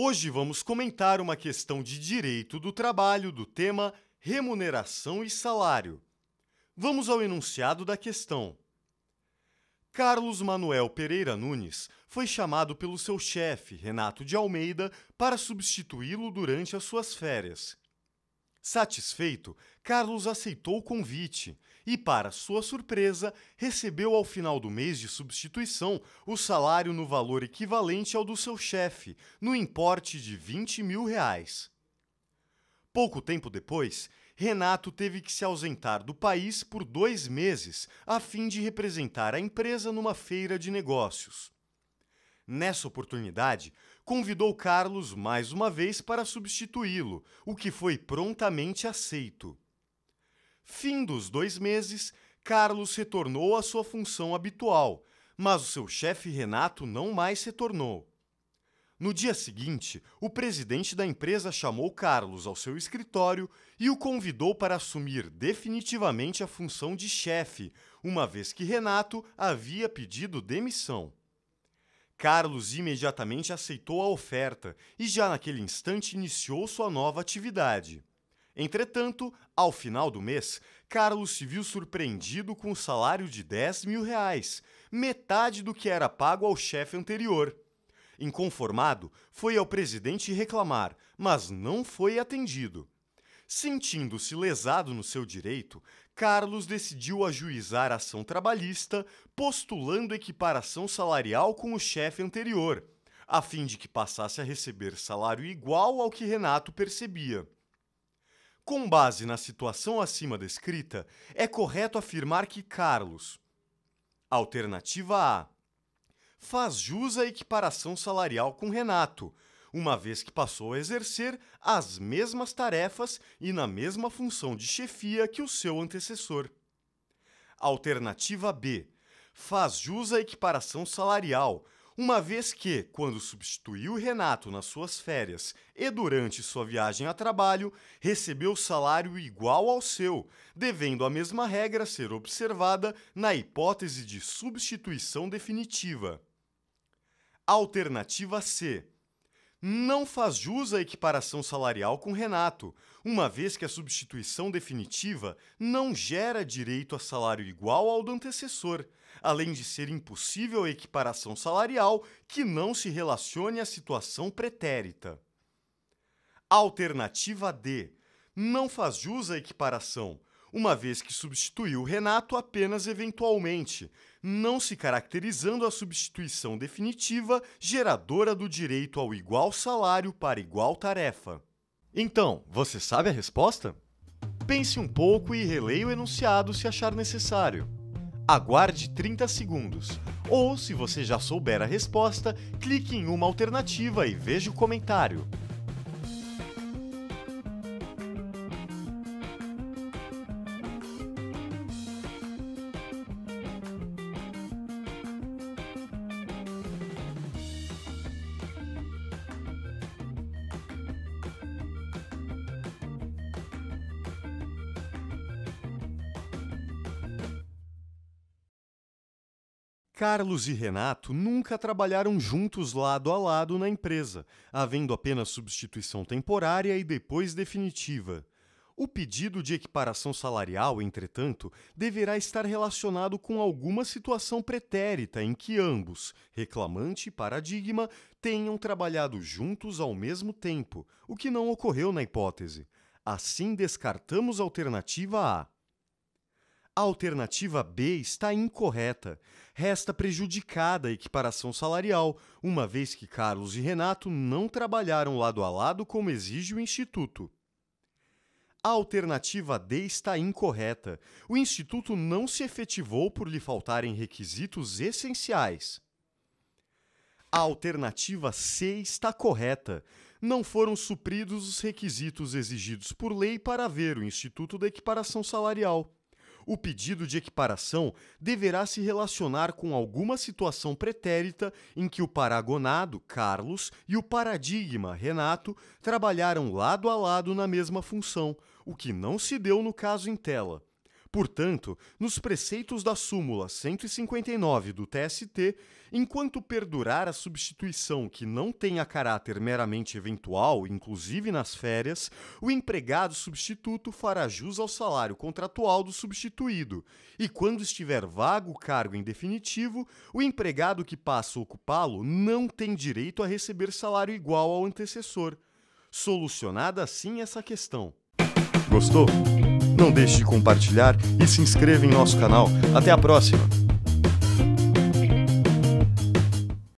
Hoje vamos comentar uma questão de direito do trabalho do tema remuneração e salário. Vamos ao enunciado da questão. Carlos Manuel Pereira Nunes foi chamado pelo seu chefe, Renato de Almeida, para substituí-lo durante as suas férias. Satisfeito, Carlos aceitou o convite e, para sua surpresa, recebeu ao final do mês de substituição o salário no valor equivalente ao do seu chefe, no importe de 20 mil reais. Pouco tempo depois, Renato teve que se ausentar do país por dois meses a fim de representar a empresa numa feira de negócios. Nessa oportunidade, convidou Carlos mais uma vez para substituí-lo, o que foi prontamente aceito. Fim dos dois meses, Carlos retornou à sua função habitual, mas o seu chefe Renato não mais retornou. No dia seguinte, o presidente da empresa chamou Carlos ao seu escritório e o convidou para assumir definitivamente a função de chefe, uma vez que Renato havia pedido demissão. Carlos imediatamente aceitou a oferta e já naquele instante iniciou sua nova atividade. Entretanto, ao final do mês, Carlos se viu surpreendido com o um salário de 10 mil reais, metade do que era pago ao chefe anterior. Inconformado, foi ao presidente reclamar, mas não foi atendido. Sentindo-se lesado no seu direito, Carlos decidiu ajuizar a ação trabalhista, postulando equiparação salarial com o chefe anterior, a fim de que passasse a receber salário igual ao que Renato percebia. Com base na situação acima descrita, é correto afirmar que Carlos. Alternativa A. Faz jus à equiparação salarial com Renato, uma vez que passou a exercer as mesmas tarefas e na mesma função de chefia que o seu antecessor. Alternativa B. Faz jus à equiparação salarial, uma vez que, quando substituiu Renato nas suas férias e durante sua viagem a trabalho, recebeu salário igual ao seu, devendo a mesma regra ser observada na hipótese de substituição definitiva. Alternativa C não faz jus à equiparação salarial com Renato, uma vez que a substituição definitiva não gera direito a salário igual ao do antecessor, além de ser impossível a equiparação salarial que não se relacione à situação pretérita. Alternativa D. Não faz jus à equiparação, uma vez que substituiu Renato apenas eventualmente, não se caracterizando a substituição definitiva geradora do direito ao igual salário para igual tarefa. Então, você sabe a resposta? Pense um pouco e releia o enunciado se achar necessário. Aguarde 30 segundos, ou se você já souber a resposta, clique em uma alternativa e veja o comentário. Carlos e Renato nunca trabalharam juntos lado a lado na empresa, havendo apenas substituição temporária e depois definitiva. O pedido de equiparação salarial, entretanto, deverá estar relacionado com alguma situação pretérita em que ambos, reclamante e paradigma, tenham trabalhado juntos ao mesmo tempo, o que não ocorreu na hipótese. Assim, descartamos a alternativa A. A alternativa B está incorreta. Resta prejudicada a equiparação salarial, uma vez que Carlos e Renato não trabalharam lado a lado como exige o Instituto. A alternativa D está incorreta. O Instituto não se efetivou por lhe faltarem requisitos essenciais. A alternativa C está correta. Não foram supridos os requisitos exigidos por lei para haver o Instituto da Equiparação Salarial o pedido de equiparação deverá se relacionar com alguma situação pretérita em que o paragonado, Carlos, e o paradigma, Renato, trabalharam lado a lado na mesma função, o que não se deu no caso em tela. Portanto, nos preceitos da súmula 159 do TST, enquanto perdurar a substituição que não tenha caráter meramente eventual, inclusive nas férias, o empregado substituto fará jus ao salário contratual do substituído, e quando estiver vago o cargo em definitivo, o empregado que passa a ocupá-lo não tem direito a receber salário igual ao antecessor. Solucionada assim essa questão, Gostou? Não deixe de compartilhar e se inscreva em nosso canal. Até a próxima!